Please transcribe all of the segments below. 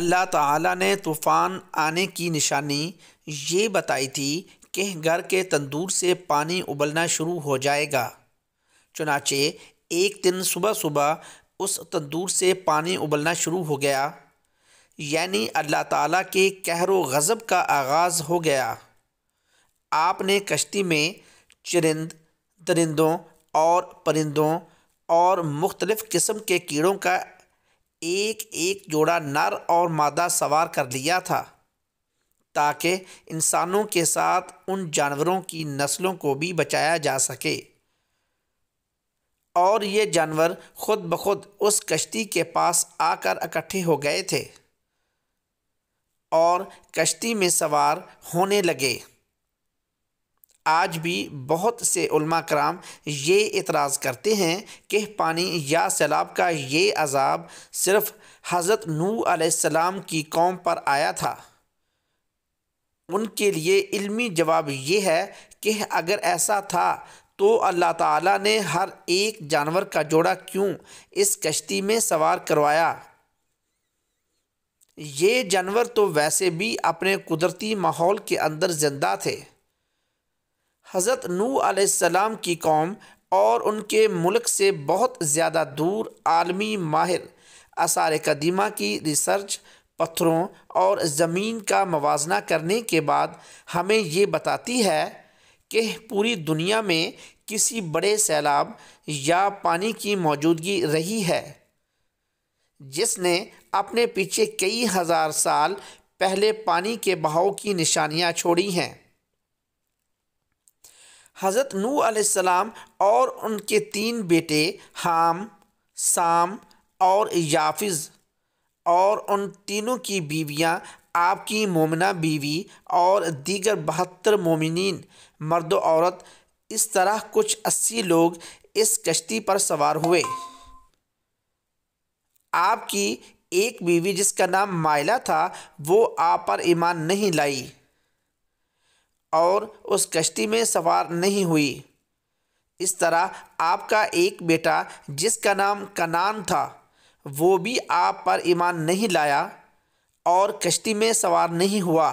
अल्लाह ताला ने तूफ़ान आने की निशानी ये बताई थी कि घर के तंदूर से पानी उबलना शुरू हो जाएगा चुनाचे एक दिन सुबह सुबह उस तंदूर से पानी उबलना शुरू हो गया यानी अल्लाह ताला के कहर गज़ब का आगाज़ हो गया आपने कश्ती में चरिंद दरिंदों और परिंदों और मुख्तलिफ़ किस्म के कीड़ों का एक एक जोड़ा नर और मादा सवार कर लिया था ताकि इंसानों के साथ उन जानवरों की नस्लों को भी बचाया जा सके और ये जानवर खुद ब खुद उस कश्ती के पास आकर इकट्ठे हो गए थे और कश्ती में सवार होने लगे आज भी बहुत से कराम ये इतराज़ करते हैं कि पानी या सैलाब का ये अजाब सिर्फ़ हज़रत नू आसम की कौम पर आया था उनके लिए इल्मी जवाब ये है कि अगर ऐसा था तो अल्लाह ताला ने हर एक जानवर का जोड़ा क्यों इस कश्ती में सवार करवाया ये जानवर तो वैसे भी अपने कुदरती माहौल के अंदर ज़िंदा थे हज़रत नू आसम की कौम और उनके मुल्क से बहुत ज़्यादा दूर आलमी माहिर आसार कदीमा की रिसर्च पत्थरों और ज़मीन का मवाजना करने के बाद हमें ये बताती है कि पूरी दुनिया में किसी बड़े सैलाब या पानी की मौजूदगी रही है जिसने अपने पीछे कई हज़ार साल पहले पानी के बहाव की निशानियाँ छोड़ी हैं हज़रत नू आसम और उनके तीन बेटे हाम साम और याफिज़ और उन तीनों की बीवियाँ आपकी मोमना बीवी और दीगर बहत्तर मोमिन मर्द औरत इस तरह कुछ अस्सी लोग इस कश्ती पर सवार हुए आपकी एक बीवी जिसका नाम मायला था वो आप पर ईमान नहीं लाई और उस कश्ती में सवार नहीं हुई इस तरह आपका एक बेटा जिसका नाम कनान था वो भी आप पर ईमान नहीं लाया और कश्ती में सवार नहीं हुआ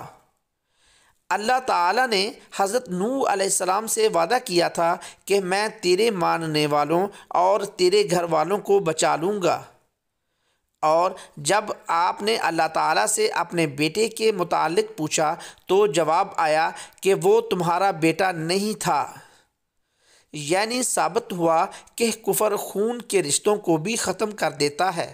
अल्लाह ताला ने हज़रत नू सलाम से वादा किया था कि मैं तेरे मानने वालों और तेरे घर वालों को बचा लूँगा और जब आपने अल्लाह ताला से अपने बेटे के मुतालिक पूछा तो जवाब आया कि वो तुम्हारा बेटा नहीं था यानी साबित हुआ कि कुफर खून के रिश्तों को भी ख़त्म कर देता है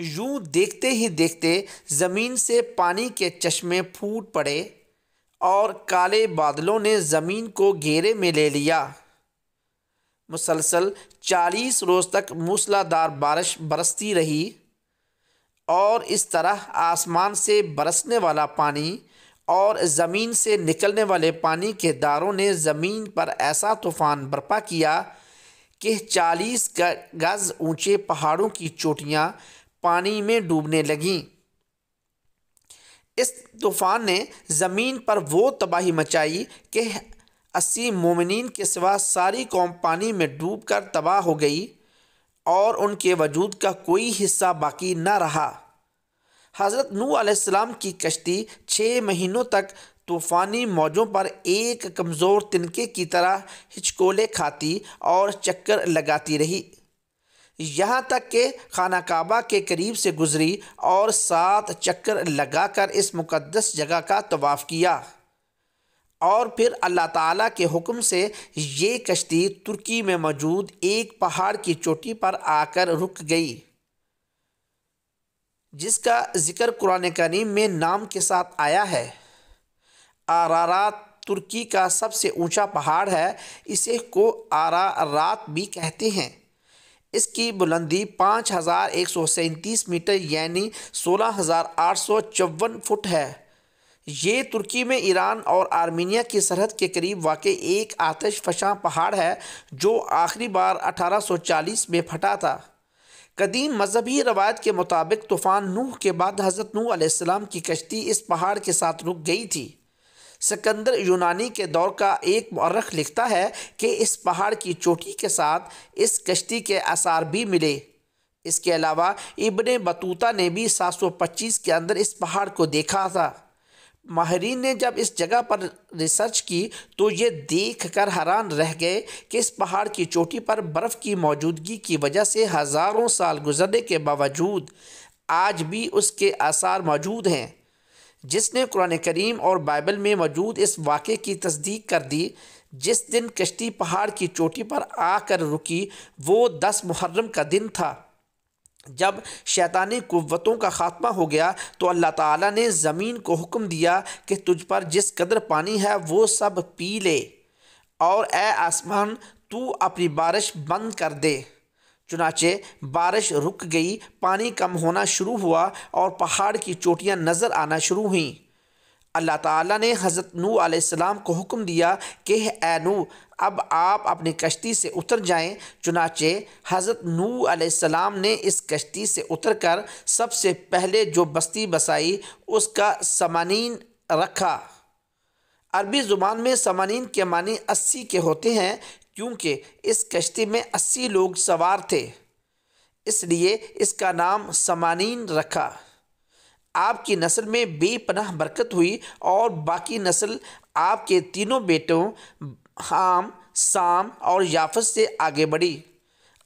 यूँ देखते ही देखते ज़मीन से पानी के चश्मे फूट पड़े और काले बादलों ने ज़मीन को घेरे में ले लिया मुसलसल चालीस रोज़ तक मूसलाधार बारिश बरसती रही और इस तरह आसमान से बरसने वाला पानी और ज़मीन से निकलने वाले पानी के दारों ने ज़मीन पर ऐसा तूफ़ान बर्पा किया कि चालीस गज़ ऊंचे पहाड़ों की चोटियां पानी में डूबने लगीं इस तूफ़ान ने ज़मीन पर वो तबाही मचाई कि अस्सी मोमिन के सिवा सारी कौम पानी में डूब कर तबाह हो गई और उनके वजूद का कोई हिस्सा बाकी ना रहा हज़रत नू आम की कश्ती छः महीनों तक तूफ़ानी मौजों पर एक कमज़ोर तिनके की तरह हिचकोले खाती और चक्कर लगाती रही यहाँ तक कि खाना काबा के करीब से गुज़री और सात चक्कर लगाकर इस मुकद्दस जगह का तवाफ़ किया और फिर अल्लाह ताला के हुक्म से ये कश्ती तुर्की में मौजूद एक पहाड़ की चोटी पर आकर रुक गई जिसका ज़िक्र कुरान करीम में नाम के साथ आया है आरारात तुर्की का सबसे ऊंचा पहाड़ है इसे को आरारात भी कहते हैं इसकी बुलंदी पाँच हज़ार एक सौ सैंतीस मीटर यानी सोलह हज़ार आठ सौ चौवन फुट है ये तुर्की में ईरान और आर्मीनिया की सरहद के करीब वाक़ एक आतश फशां पहाड़ है जो आखिरी बार 1840 में फटा था कदीम मजहबी रवायत के मुताबिक तूफ़ान नूह के बाद हज़रत नूह आसमाम की कश्ती इस पहाड़ के साथ रुक गई थी सिकंदर यूनानी के दौर का एक मरख लिखता है कि इस पहाड़ की चोटी के साथ इस कश्ती के आसार भी मिले इसके अलावा इबन बतूता ने भी सात सौ पच्चीस के अंदर इस पहाड़ को देखा था माहरीन ने जब इस जगह पर रिसर्च की तो ये देख कर हैरान रह गए कि इस पहाड़ की चोटी पर बर्फ़ की मौजूदगी की वजह से हज़ारों साल गुजरने के बावजूद आज भी उसके आसार मौजूद हैं जिसने कुरान करीम और बाइबल में मौजूद इस वाक़े की तस्दीक कर दी जिस दिन कश्ती पहाड़ की चोटी पर आकर रुकी वो दस मुहर्रम का दिन था जब शैतानी कुवतों का ख़ात्मा हो गया तो अल्लाह ताला ने ज़मीन को हुक्म दिया कि तुझ पर जिस कदर पानी है वो सब पी ले और ए आसमान तू अपनी बारिश बंद कर दे चुनाचे बारिश रुक गई पानी कम होना शुरू हुआ और पहाड़ की चोटियां नज़र आना शुरू हुईं अल्लाह ताला ने हज़रत नू आसमाम को हुक्म दिया कि ए नू अब आप अपनी कश्ती से उतर जाएं चुनाचे हज़रत नू आम ने इस कश्ती से उतर कर सबसे पहले जो बस्ती बसाई उसका समानीन रखा अरबी ज़ुबान में समानीन के मानी अस्सी के होते हैं क्योंकि इस कश्ती में अस्सी लोग सवार थे इसलिए इसका नाम समानीन रखा आपकी नस्ल में बेपनाह बरकत हुई और बाकी नस्ल आपके तीनों बेटों हाम साम और याफत से आगे बढ़ी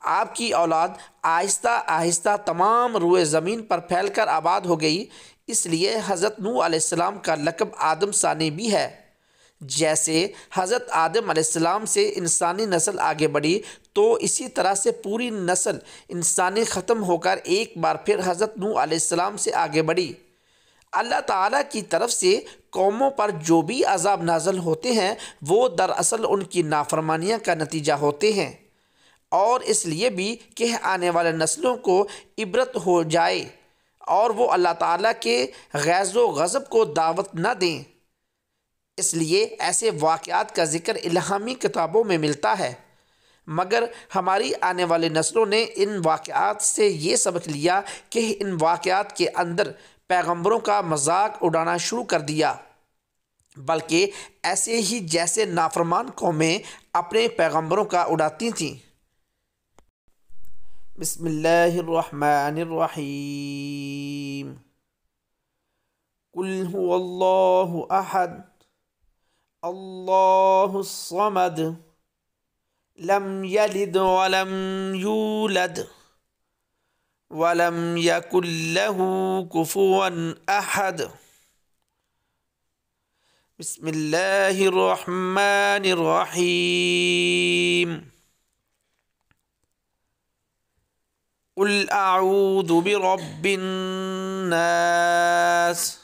आपकी औलाद आहिस्ता आहिस्ता तमाम रुए ज़मीन पर फैलकर आबाद हो गई इसलिए हज़रत नू आसमाम का लकब आदम सानी भी है जैसे हज़रत आदम आसमाम से इंसानी नस्ल आगे बढ़ी तो इसी तरह से पूरी नस्ल इंसानी ख़त्म होकर एक बार फिर हज़रत नू आसमाम से आगे बढ़ी अल्लाह ताला की तरफ से कौमों पर जो भी अजाब नाजल होते हैं वो दरअसल उनकी नाफरमानियाँ का नतीजा होते हैं और इसलिए भी कि आने वाले नस्लों को इबरत हो जाए और वो अल्लाह ताला के गैज़ व गज़ब को दावत न दें इसलिए ऐसे वाक़ात का ज़िक्र इलाहामी किताबों में मिलता है मगर हमारी आने वाली नस्लों ने इन वाक़ात से ये सबक लिया कि इन वाक़ात के अंदर पैगंबरों का मजाक उड़ाना शुरू कर दिया बल्कि ऐसे ही जैसे नाफरमान कौमें अपने पैगंबरों का उड़ाती थीं बसमीम कुल अहद الله الصمد لم يلد ولم يولد ولم يكن له كفوا احد بسم الله الرحمن الرحيم قل اعوذ برب الناس